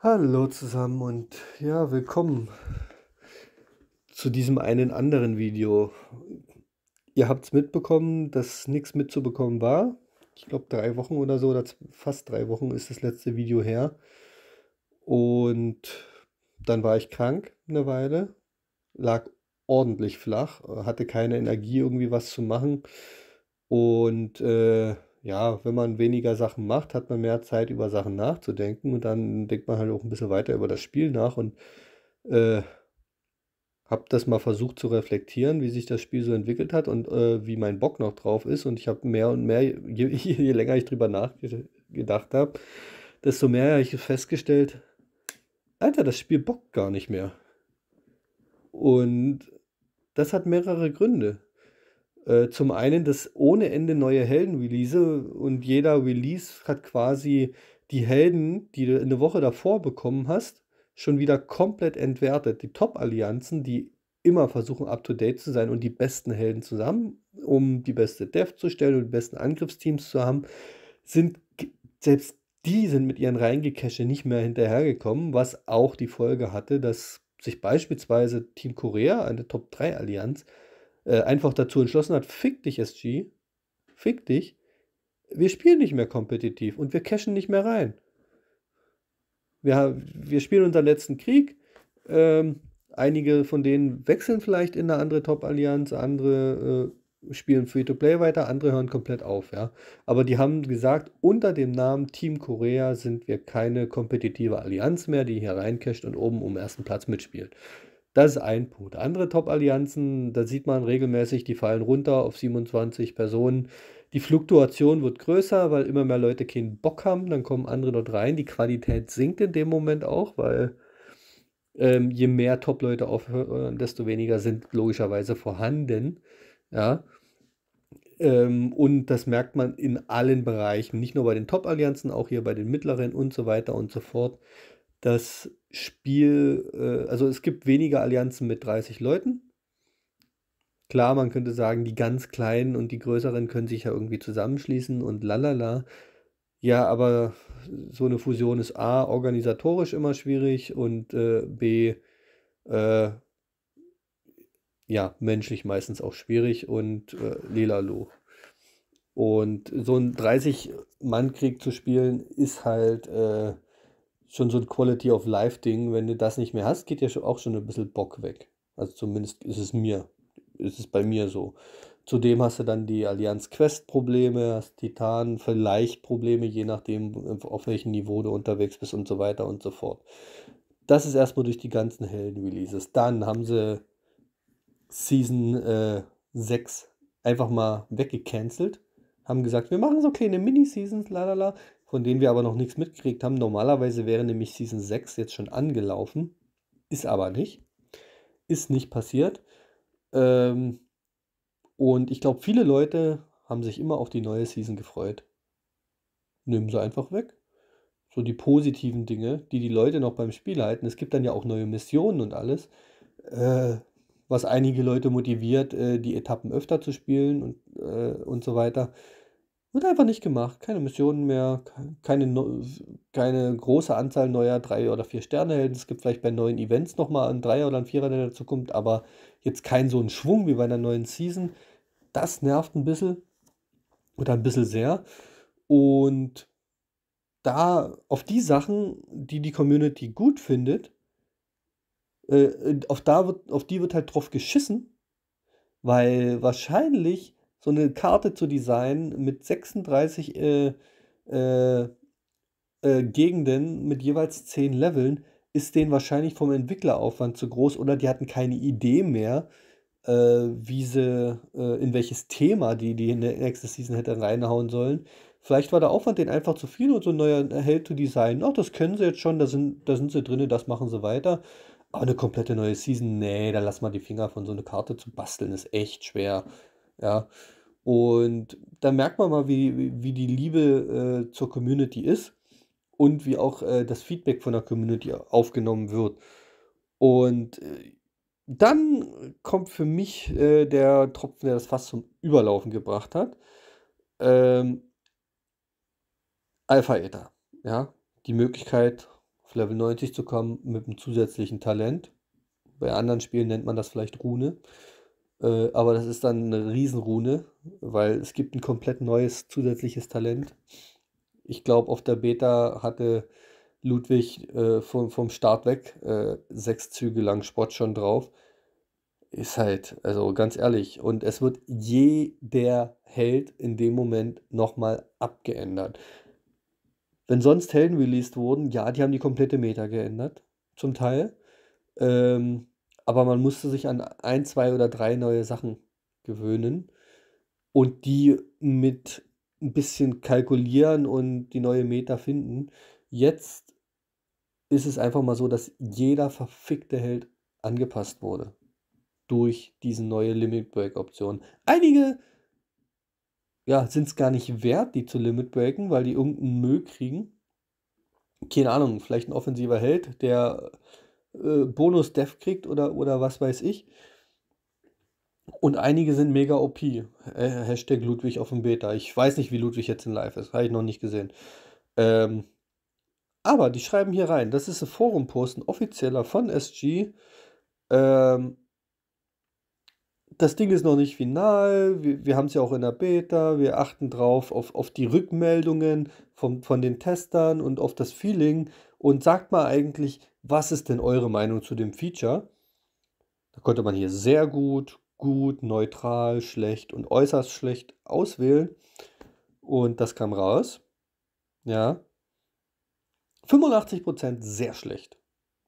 Hallo zusammen und ja, willkommen zu diesem einen anderen Video. Ihr habt es mitbekommen, dass nichts mitzubekommen war. Ich glaube, drei Wochen oder so, oder fast drei Wochen ist das letzte Video her. Und dann war ich krank eine Weile, lag ordentlich flach, hatte keine Energie, irgendwie was zu machen. Und äh, ja, wenn man weniger Sachen macht, hat man mehr Zeit, über Sachen nachzudenken und dann denkt man halt auch ein bisschen weiter über das Spiel nach und äh, habe das mal versucht zu reflektieren, wie sich das Spiel so entwickelt hat und äh, wie mein Bock noch drauf ist. Und ich habe mehr und mehr, je, je, je, länger ich drüber nachgedacht habe, desto mehr habe ich festgestellt, Alter, das Spiel bockt gar nicht mehr. Und das hat mehrere Gründe. Äh, zum einen, dass ohne Ende neue Helden release und jeder Release hat quasi die Helden, die du eine Woche davor bekommen hast, schon wieder komplett entwertet. Die Top-Allianzen, die immer versuchen, up-to-date zu sein und die besten Helden zusammen, um die beste Dev zu stellen und die besten Angriffsteams zu haben, sind selbst die sind mit ihren Reingecache nicht mehr hinterhergekommen, was auch die Folge hatte, dass sich beispielsweise Team Korea, eine Top-3-Allianz, äh, einfach dazu entschlossen hat, fick dich SG, fick dich, wir spielen nicht mehr kompetitiv und wir cashen nicht mehr rein. Wir, wir spielen unseren letzten Krieg. Ähm, einige von denen wechseln vielleicht in eine andere Top-Allianz, andere äh, spielen Free-to-Play weiter, andere hören komplett auf, ja. Aber die haben gesagt, unter dem Namen Team Korea sind wir keine kompetitive Allianz mehr, die hier reincasht und oben um ersten Platz mitspielt. Das ist ein Punkt. Andere Top-Allianzen, da sieht man regelmäßig, die fallen runter auf 27 Personen. Die Fluktuation wird größer, weil immer mehr Leute keinen Bock haben. Dann kommen andere dort rein. Die Qualität sinkt in dem Moment auch, weil ähm, je mehr Top-Leute aufhören, desto weniger sind logischerweise vorhanden. Ja. Ähm, und das merkt man in allen Bereichen, nicht nur bei den Top-Allianzen, auch hier bei den mittleren und so weiter und so fort das Spiel, äh, also es gibt weniger Allianzen mit 30 Leuten. Klar, man könnte sagen, die ganz kleinen und die größeren können sich ja irgendwie zusammenschließen und lalala. Ja, aber so eine Fusion ist A, organisatorisch immer schwierig und äh, B, äh, ja, menschlich meistens auch schwierig und äh, lelalo. Und so ein 30-Mann-Krieg zu spielen ist halt, äh, schon so ein Quality of Life-Ding. Wenn du das nicht mehr hast, geht ja auch schon ein bisschen Bock weg. Also zumindest ist es mir, ist es bei mir so. Zudem hast du dann die Allianz Quest-Probleme, hast Titan vielleicht Probleme, je nachdem, auf welchem Niveau du unterwegs bist und so weiter und so fort. Das ist erstmal durch die ganzen helden Releases. Dann haben sie Season äh, 6 einfach mal weggecancelt haben gesagt, wir machen so kleine Mini-Seasons, lalala von denen wir aber noch nichts mitgekriegt haben. Normalerweise wäre nämlich Season 6 jetzt schon angelaufen, ist aber nicht. Ist nicht passiert. Ähm, und ich glaube, viele Leute haben sich immer auf die neue Season gefreut. Nehmen sie einfach weg. So die positiven Dinge, die die Leute noch beim Spiel halten. Es gibt dann ja auch neue Missionen und alles, äh, was einige Leute motiviert, äh, die Etappen öfter zu spielen und, äh, und so weiter. Wird einfach nicht gemacht. Keine Missionen mehr, keine, keine große Anzahl neuer 3- oder 4-Sterne-Helden. Es gibt vielleicht bei neuen Events nochmal einen 3 oder einen Vierer, der dazu kommt, aber jetzt kein so ein Schwung wie bei einer neuen Season. Das nervt ein bisschen oder ein bisschen sehr. Und da auf die Sachen, die die Community gut findet, äh, auf, da wird, auf die wird halt drauf geschissen, weil wahrscheinlich so eine Karte zu designen mit 36 äh, äh, äh, Gegenden mit jeweils 10 Leveln, ist denen wahrscheinlich vom Entwickleraufwand zu groß oder die hatten keine Idee mehr, äh, wie sie, äh, in welches Thema die die in der nächsten Season hätte reinhauen sollen. Vielleicht war der Aufwand denen einfach zu viel und so ein neuer Held zu designen. Ach, das können sie jetzt schon, da sind, da sind sie drin, das machen sie weiter. Aber eine komplette neue Season, nee, da lass mal die Finger von so einer Karte zu basteln, ist echt schwer. Ja. Und da merkt man mal, wie, wie die Liebe äh, zur Community ist und wie auch äh, das Feedback von der Community aufgenommen wird. Und äh, dann kommt für mich äh, der Tropfen, der das Fass zum Überlaufen gebracht hat. Ähm, Alpha Eta, Ja? Die Möglichkeit, auf Level 90 zu kommen mit einem zusätzlichen Talent. Bei anderen Spielen nennt man das vielleicht Rune. Äh, aber das ist dann eine Riesenrune, weil es gibt ein komplett neues zusätzliches Talent. Ich glaube, auf der Beta hatte Ludwig äh, vom, vom Start weg äh, sechs Züge lang Sport schon drauf. Ist halt, also ganz ehrlich. Und es wird jeder Held in dem Moment nochmal abgeändert. Wenn sonst Helden released wurden, ja, die haben die komplette Meta geändert. Zum Teil. Ähm, aber man musste sich an ein, zwei oder drei neue Sachen gewöhnen und die mit ein bisschen kalkulieren und die neue Meta finden. Jetzt ist es einfach mal so, dass jeder verfickte Held angepasst wurde durch diese neue Limit Break Option. Einige ja, sind es gar nicht wert, die zu Limit Breaken, weil die irgendeinen Müll kriegen. Keine Ahnung, vielleicht ein offensiver Held, der äh, Bonus-Dev kriegt oder, oder was weiß ich. Und einige sind mega OP. Äh, Hashtag Ludwig auf dem Beta. Ich weiß nicht, wie Ludwig jetzt in Live ist. Habe ich noch nicht gesehen. Ähm, aber die schreiben hier rein, das ist ein Forum-Post, ein offizieller von SG. Ähm, das Ding ist noch nicht final. Wir, wir haben es ja auch in der Beta. Wir achten drauf auf, auf die Rückmeldungen vom, von den Testern und auf das Feeling und sagt mal eigentlich, was ist denn eure Meinung zu dem Feature? Da konnte man hier sehr gut, gut, neutral, schlecht und äußerst schlecht auswählen. Und das kam raus. Ja. 85% sehr schlecht.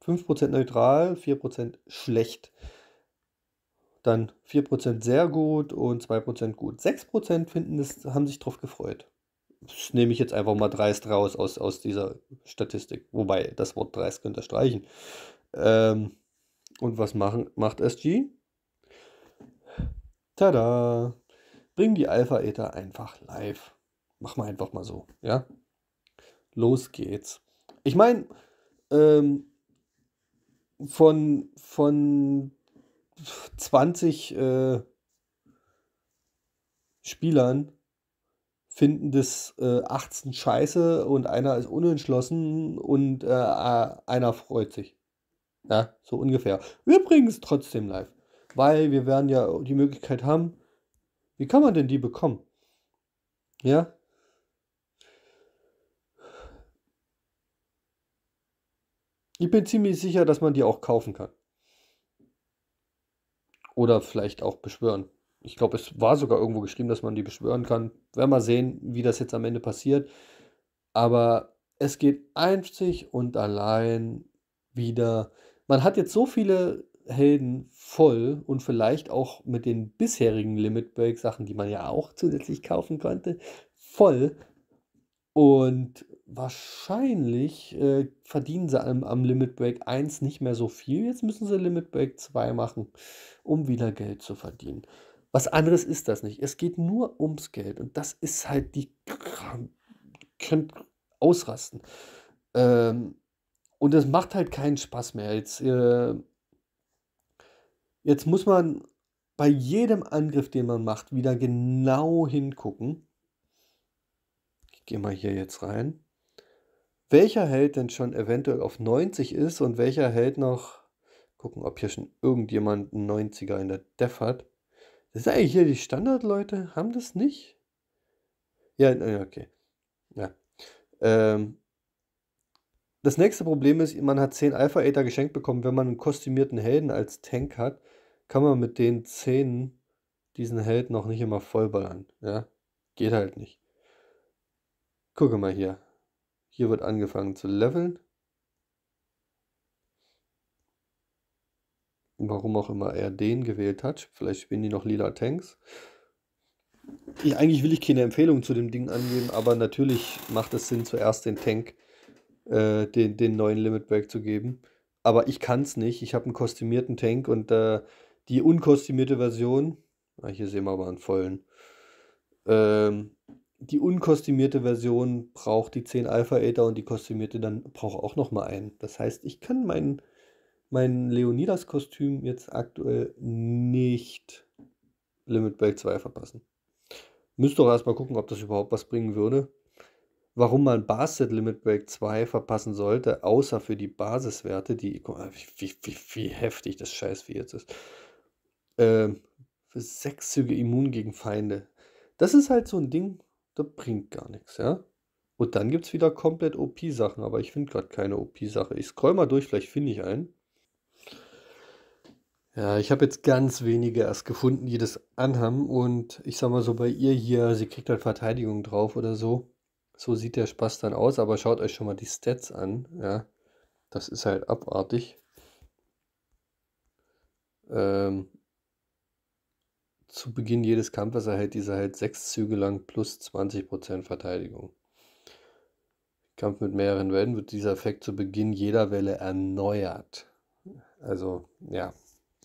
5% neutral, 4% schlecht. Dann 4% sehr gut und 2% gut. 6% finden das, haben sich darauf gefreut. Das nehme ich jetzt einfach mal dreist raus aus, aus dieser Statistik. Wobei, das Wort dreist könnte streichen. Ähm, und was machen, macht SG? Tada! Bring die Alpha Ether einfach live. Machen wir einfach mal so, ja? Los geht's. Ich meine, ähm, von, von 20 äh, Spielern finden das äh, 18 scheiße und einer ist unentschlossen und äh, äh, einer freut sich. Ja, so ungefähr. Wir bringen es trotzdem live, weil wir werden ja die Möglichkeit haben, wie kann man denn die bekommen? Ja? Ich bin ziemlich sicher, dass man die auch kaufen kann. Oder vielleicht auch beschwören ich glaube, es war sogar irgendwo geschrieben, dass man die beschwören kann. Werden wir sehen, wie das jetzt am Ende passiert. Aber es geht einzig und allein wieder. Man hat jetzt so viele Helden voll und vielleicht auch mit den bisherigen Limit Break Sachen, die man ja auch zusätzlich kaufen konnte, voll. Und wahrscheinlich äh, verdienen sie am, am, Limit Break 1 nicht mehr so viel. Jetzt müssen sie Limit Break 2 machen, um wieder Geld zu verdienen. Was anderes ist das nicht. Es geht nur ums Geld. Und das ist halt die. Könnt ausrasten. Ähm, und es macht halt keinen Spaß mehr. Jetzt, äh, jetzt muss man bei jedem Angriff, den man macht, wieder genau hingucken. Ich gehe mal hier jetzt rein. Welcher Held denn schon eventuell auf 90 ist und welcher Held noch. Gucken, ob hier schon irgendjemand einen 90er in der Def hat. Das ist eigentlich hier die Standardleute, haben das nicht? Ja, okay. Ja. Ähm, das nächste Problem ist, man hat 10 Alpha-Äther geschenkt bekommen. Wenn man einen kostümierten Helden als Tank hat, kann man mit den 10 diesen Helden noch nicht immer vollballern. Ja? Geht halt nicht. Gucke mal hier. Hier wird angefangen zu leveln. warum auch immer er den gewählt hat. Vielleicht spielen die noch lila Tanks. Ich, eigentlich will ich keine Empfehlung zu dem Ding angeben, aber natürlich macht es Sinn, zuerst den Tank, äh, den, den neuen Limit Break zu geben. Aber ich kann es nicht. Ich habe einen kostümierten Tank und äh, die unkostümierte Version, ah, hier sehen wir aber einen vollen, ähm, die unkostümierte Version braucht die 10 Alpha Aether und die kostümierte dann braucht auch nochmal einen. Das heißt, ich kann meinen mein Leonidas-Kostüm jetzt aktuell nicht Limit Break 2 verpassen. Müsste doch erstmal gucken, ob das überhaupt was bringen würde. Warum man Basset Limit Break 2 verpassen sollte, außer für die Basiswerte, die. Wie, wie, wie heftig das Scheiß wie jetzt ist. Ähm, für sechs Züge immun gegen Feinde. Das ist halt so ein Ding, das bringt gar nichts, ja. Und dann gibt es wieder komplett OP-Sachen, aber ich finde gerade keine OP-Sache. Ich scroll mal durch, vielleicht finde ich einen. Ja, ich habe jetzt ganz wenige erst gefunden, die das anhaben. Und ich sag mal so, bei ihr hier, sie kriegt halt Verteidigung drauf oder so. So sieht der Spaß dann aus, aber schaut euch schon mal die Stats an. Ja, das ist halt abartig. Ähm, zu Beginn jedes Kampfes erhält dieser halt sechs Züge lang plus 20% Verteidigung. Kampf mit mehreren Wellen wird dieser Effekt zu Beginn jeder Welle erneuert. Also, ja.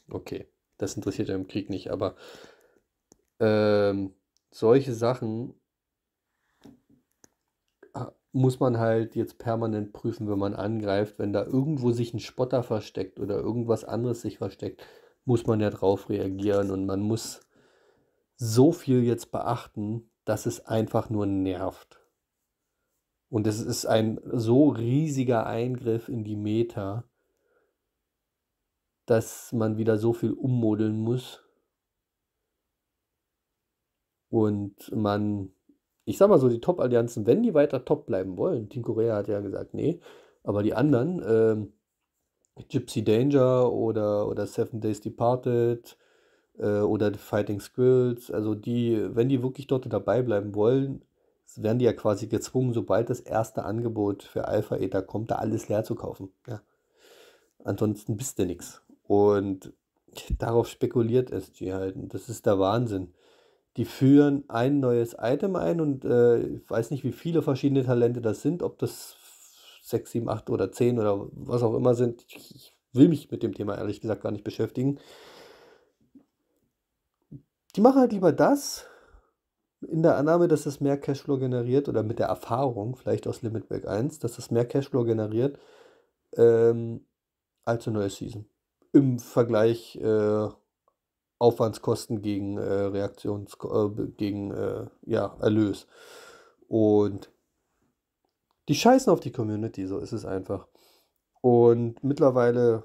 Okay, das interessiert ja im Krieg nicht, aber ähm, solche Sachen ah, muss man halt jetzt permanent prüfen, wenn man angreift. Wenn da irgendwo sich ein Spotter versteckt oder irgendwas anderes sich versteckt, muss man ja drauf reagieren und man muss so viel jetzt beachten, dass es einfach nur nervt. Und es ist ein so riesiger Eingriff in die Meta, dass man wieder so viel ummodeln muss. Und man, ich sag mal so, die Top-Allianzen, wenn die weiter top bleiben wollen, Team Korea hat ja gesagt, nee, aber die anderen, ähm, Gypsy Danger oder, oder Seven Days Departed äh, oder The Fighting Squirrels, also die, wenn die wirklich dort dabei bleiben wollen, werden die ja quasi gezwungen, sobald das erste Angebot für Alpha Eta kommt, da alles leer zu kaufen. Ja. Ansonsten bist du nichts. Und darauf spekuliert SG halt. Und das ist der Wahnsinn. Die führen ein neues Item ein und äh, ich weiß nicht, wie viele verschiedene Talente das sind, ob das 6, 7, 8 oder 10 oder was auch immer sind. Ich, ich will mich mit dem Thema ehrlich gesagt gar nicht beschäftigen. Die machen halt lieber das, in der Annahme, dass das mehr Cashflow generiert oder mit der Erfahrung, vielleicht aus Limitback 1, dass das mehr Cashflow generiert ähm, als eine neue Season im Vergleich äh, Aufwandskosten gegen äh, Reaktions äh, gegen äh, ja, Erlös. Und die scheißen auf die Community, so ist es einfach. Und mittlerweile,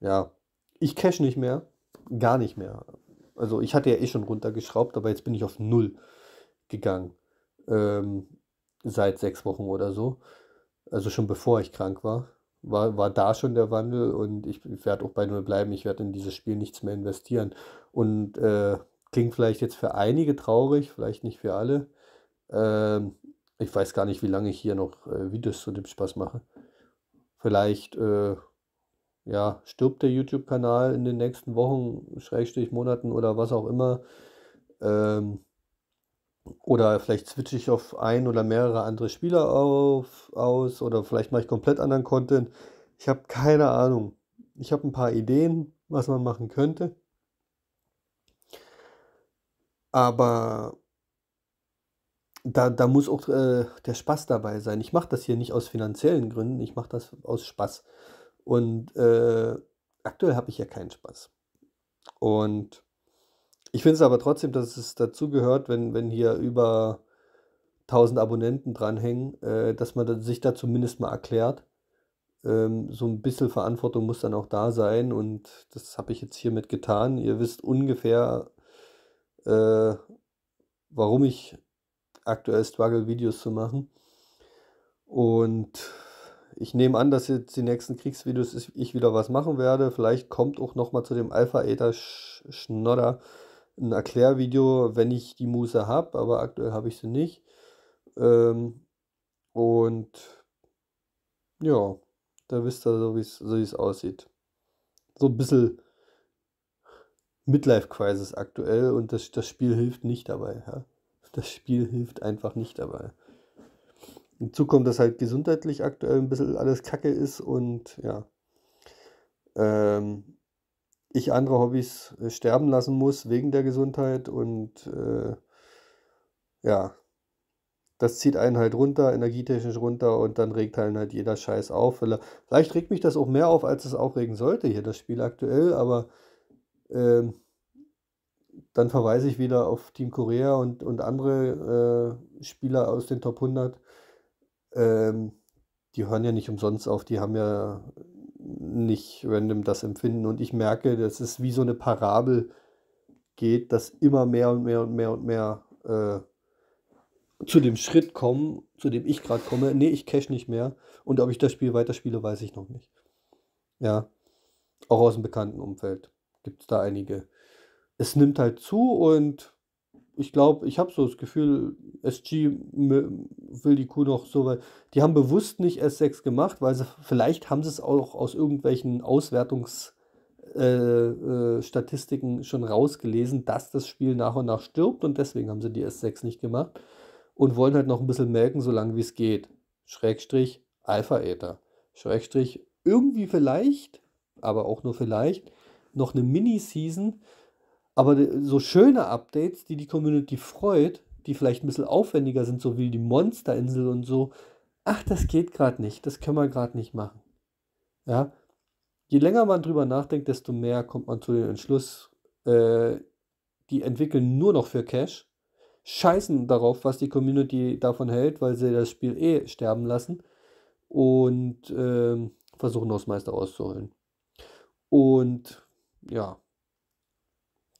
ja, ich cash nicht mehr, gar nicht mehr. Also ich hatte ja eh schon runtergeschraubt, aber jetzt bin ich auf null gegangen. Ähm, seit sechs Wochen oder so. Also schon bevor ich krank war war, war da schon der Wandel und ich, werde auch bei Null bleiben. Ich werde in dieses Spiel nichts mehr investieren. Und äh, klingt vielleicht jetzt für einige traurig, vielleicht nicht für alle. Ähm, ich weiß gar nicht, wie lange ich hier noch äh, Videos zu dem Spaß mache. Vielleicht äh, ja, stirbt der YouTube-Kanal in den nächsten Wochen, Schrägstrich Monaten oder was auch immer. Ähm, oder vielleicht switche ich auf ein oder mehrere andere Spieler auf, aus oder vielleicht mache ich komplett anderen Content. Ich habe keine Ahnung. Ich habe ein paar Ideen, was man machen könnte. Aber da, da muss auch äh, der Spaß dabei sein. Ich mache das hier nicht aus finanziellen Gründen, ich mache das aus Spaß. Und äh, aktuell habe ich ja keinen Spaß. Und ich finde es aber trotzdem, dass es dazu gehört, wenn, wenn hier über 1000 Abonnenten dranhängen, äh, dass man sich da zumindest mal erklärt. Ähm, so ein bisschen Verantwortung muss dann auch da sein und das habe ich jetzt hiermit getan. Ihr wisst ungefähr, äh, warum ich aktuell struggle, Videos zu machen. Und ich nehme an, dass jetzt die nächsten Kriegsvideos ich wieder was machen werde. Vielleicht kommt auch nochmal zu dem Alpha ether Schnodder ein Erklärvideo, wenn ich die Muße habe, aber aktuell habe ich sie nicht. Ähm, und ja, da wisst ihr, so wie so es aussieht. So ein bisschen Midlife-Crisis aktuell und das, das Spiel hilft nicht dabei. Ja? Das Spiel hilft einfach nicht dabei. Hinzu kommt, dass halt gesundheitlich aktuell ein bisschen alles kacke ist und ja. Ähm, ich andere Hobbys äh, sterben lassen muss wegen der Gesundheit und äh, ja, das zieht einen halt runter, energietechnisch runter und dann regt einen halt, halt jeder Scheiß auf. Vielleicht regt mich das auch mehr auf, als es aufregen sollte hier, das Spiel aktuell, aber äh, dann verweise ich wieder auf Team Korea und, und andere äh, Spieler aus den Top 100. Ähm, die hören ja nicht umsonst auf, die haben ja nicht random das empfinden. Und ich merke, dass es wie so eine Parabel geht, dass immer mehr und mehr und mehr und mehr äh, zu dem Schritt kommen, zu dem ich gerade komme. Nee, ich cash nicht mehr. Und ob ich das Spiel weiterspiele, weiß ich noch nicht. Ja. Auch aus dem bekannten Umfeld gibt es da einige. Es nimmt halt zu und ich glaube, ich habe so das Gefühl, SG will die Kuh noch so, weit. die haben bewusst nicht S6 gemacht, weil sie, vielleicht haben sie es auch aus irgendwelchen Auswertungsstatistiken äh, äh, schon rausgelesen, dass das Spiel nach und nach stirbt und deswegen haben sie die S6 nicht gemacht und wollen halt noch ein bisschen melken, solange wie es geht. Schrägstrich Alpha Ether. Schrägstrich irgendwie vielleicht, aber auch nur vielleicht, noch eine Mini-Season, aber so schöne Updates, die die Community freut, die vielleicht ein bisschen aufwendiger sind, so wie die Monsterinsel und so, ach, das geht gerade nicht, das können wir gerade nicht machen. Ja, je länger man drüber nachdenkt, desto mehr kommt man zu dem Entschluss, äh, die entwickeln nur noch für Cash, scheißen darauf, was die Community davon hält, weil sie das Spiel eh sterben lassen und äh, versuchen, das Meister auszuholen. Und ja,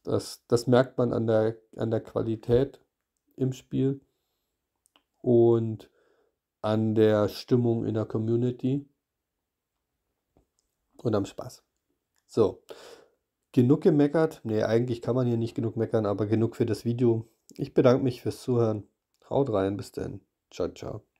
das, das merkt man an der, an der Qualität im Spiel und an der Stimmung in der Community und am Spaß. So, genug gemeckert. Ne, eigentlich kann man hier nicht genug meckern, aber genug für das Video. Ich bedanke mich fürs Zuhören. Haut rein, bis denn. Ciao, ciao.